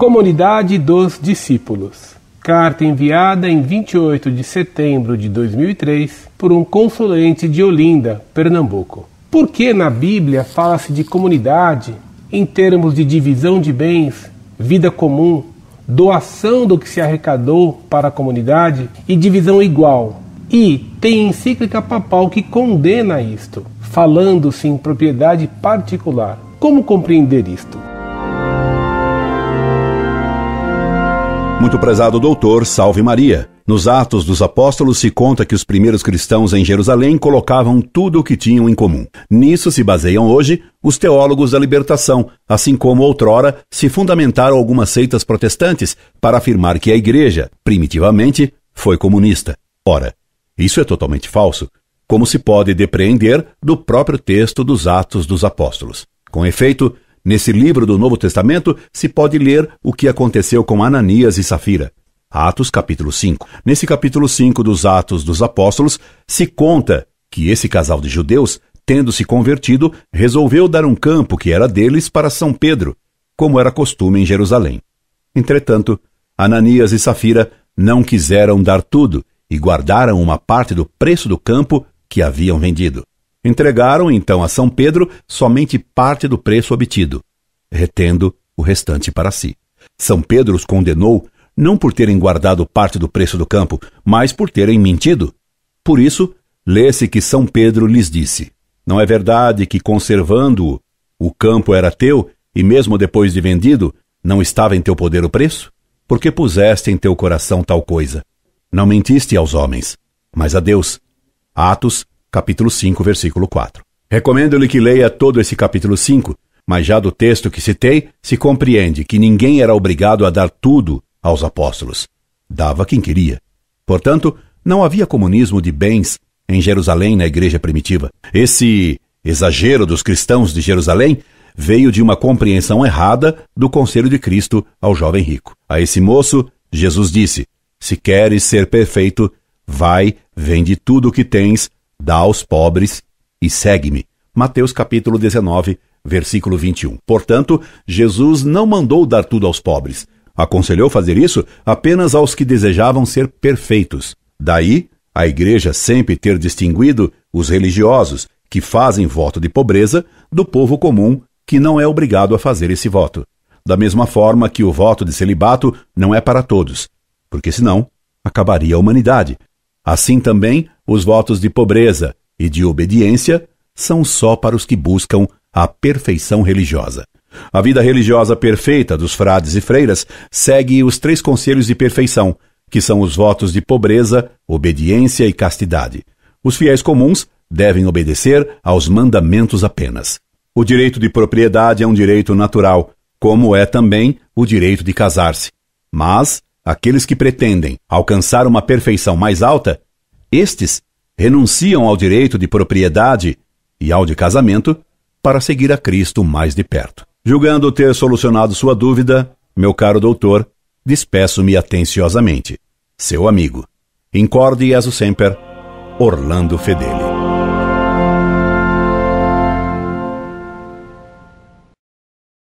Comunidade dos Discípulos. Carta enviada em 28 de setembro de 2003 por um consulente de Olinda, Pernambuco. Por que na Bíblia fala-se de comunidade em termos de divisão de bens, vida comum, doação do que se arrecadou para a comunidade e divisão igual? E tem encíclica papal que condena isto, falando-se em propriedade particular. Como compreender isto? Muito prezado doutor, salve Maria. Nos Atos dos Apóstolos se conta que os primeiros cristãos em Jerusalém colocavam tudo o que tinham em comum. Nisso se baseiam hoje os teólogos da libertação, assim como outrora se fundamentaram algumas seitas protestantes para afirmar que a igreja, primitivamente, foi comunista. Ora, isso é totalmente falso, como se pode depreender do próprio texto dos Atos dos Apóstolos. Com efeito, Nesse livro do Novo Testamento se pode ler o que aconteceu com Ananias e Safira. Atos capítulo 5. Nesse capítulo 5 dos Atos dos Apóstolos se conta que esse casal de judeus, tendo se convertido, resolveu dar um campo que era deles para São Pedro, como era costume em Jerusalém. Entretanto, Ananias e Safira não quiseram dar tudo e guardaram uma parte do preço do campo que haviam vendido. Entregaram então a São Pedro somente parte do preço obtido, retendo o restante para si. São Pedro os condenou não por terem guardado parte do preço do campo, mas por terem mentido. Por isso, lê-se que São Pedro lhes disse: Não é verdade que, conservando-o, o campo era teu, e mesmo depois de vendido, não estava em teu poder o preço? Porque puseste em teu coração tal coisa. Não mentiste aos homens, mas a Deus. Atos capítulo 5, versículo 4. Recomendo-lhe que leia todo esse capítulo 5, mas já do texto que citei, se compreende que ninguém era obrigado a dar tudo aos apóstolos. Dava quem queria. Portanto, não havia comunismo de bens em Jerusalém na igreja primitiva. Esse exagero dos cristãos de Jerusalém veio de uma compreensão errada do conselho de Cristo ao jovem rico. A esse moço, Jesus disse: Se queres ser perfeito, vai, vende tudo o que tens dá aos pobres e segue-me. Mateus capítulo 19, versículo 21. Portanto, Jesus não mandou dar tudo aos pobres. Aconselhou fazer isso apenas aos que desejavam ser perfeitos. Daí, a igreja sempre ter distinguido os religiosos que fazem voto de pobreza do povo comum que não é obrigado a fazer esse voto. Da mesma forma que o voto de celibato não é para todos, porque senão acabaria a humanidade. Assim também, os votos de pobreza e de obediência são só para os que buscam a perfeição religiosa. A vida religiosa perfeita dos frades e freiras segue os três conselhos de perfeição, que são os votos de pobreza, obediência e castidade. Os fiéis comuns devem obedecer aos mandamentos apenas. O direito de propriedade é um direito natural, como é também o direito de casar-se. Mas aqueles que pretendem alcançar uma perfeição mais alta estes renunciam ao direito de propriedade e ao de casamento para seguir a Cristo mais de perto. Julgando ter solucionado sua dúvida, meu caro doutor, despeço-me atenciosamente. Seu amigo, Incorde e Semper, Orlando Fedeli.